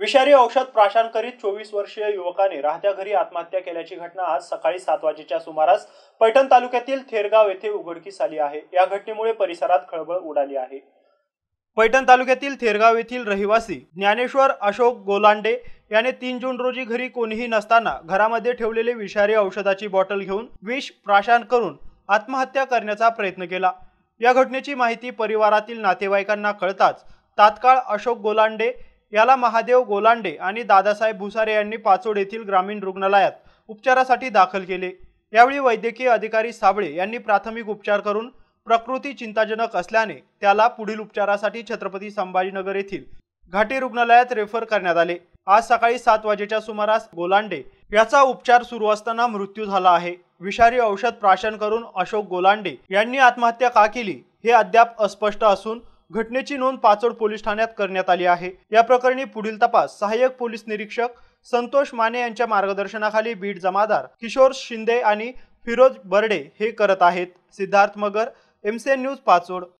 विषारी औषध प्राशन करीत चोवीस वर्षीय युवकाने राहत्या घरी आत्महत्या केल्याची घटना आज सकाळी सात वाजेच्या सुमारास पैठण तालुक्यातील थेरगाव येथे उघडकीस आली आहे या घटनेमुळे परिसरात खळबळ उडाली आहे पैठण तालुक्यातील थेरगाव येथील रहिवासी ज्ञानेश्वर अशोक गोलांडे याने तीन जून रोजी घरी कोणीही नसताना घरामध्ये ठेवलेले विषारी औषधाची बॉटल घेऊन विष प्राशन करून आत्महत्या करण्याचा प्रयत्न केला या घटनेची माहिती परिवारातील नातेवाईकांना कळताच तात्काळ अशोक गोलांडे याला महादेव गोलांडे आणि दादासाहेब भुसारे यांनी पाचोड येथील ग्रामीण रुग्णालयात उपचारासाठी दाखल केले यावेळी वैद्यकीय अधिकारी साबळे यांनी प्राथमिक उपचार करून प्रकृती चिंताजनक असल्याने त्याला पुढील उपचारासाठी छत्रपती संभाजीनगर येथील घाटी रुग्णालयात रेफर करण्यात आले आज सकाळी सात वाजेच्या सुमारास गोलांडे याचा उपचार सुरू असताना मृत्यू झाला आहे विषारी औषध प्राशन करून अशोक गोलांडे यांनी आत्महत्या का केली हे अद्याप अस्पष्ट असून घटनेची नोंद पाचोड पोलीस ठाण्यात करण्यात आली आहे या प्रकरणी पुढील तपास सहाय्यक पोलीस निरीक्षक संतोष माने यांच्या मार्गदर्शनाखाली बीड जमादार किशोर शिंदे आणि फिरोज बर्डे हे करत आहेत सिद्धार्थ मगर एमसीएन न्यूज पाचोड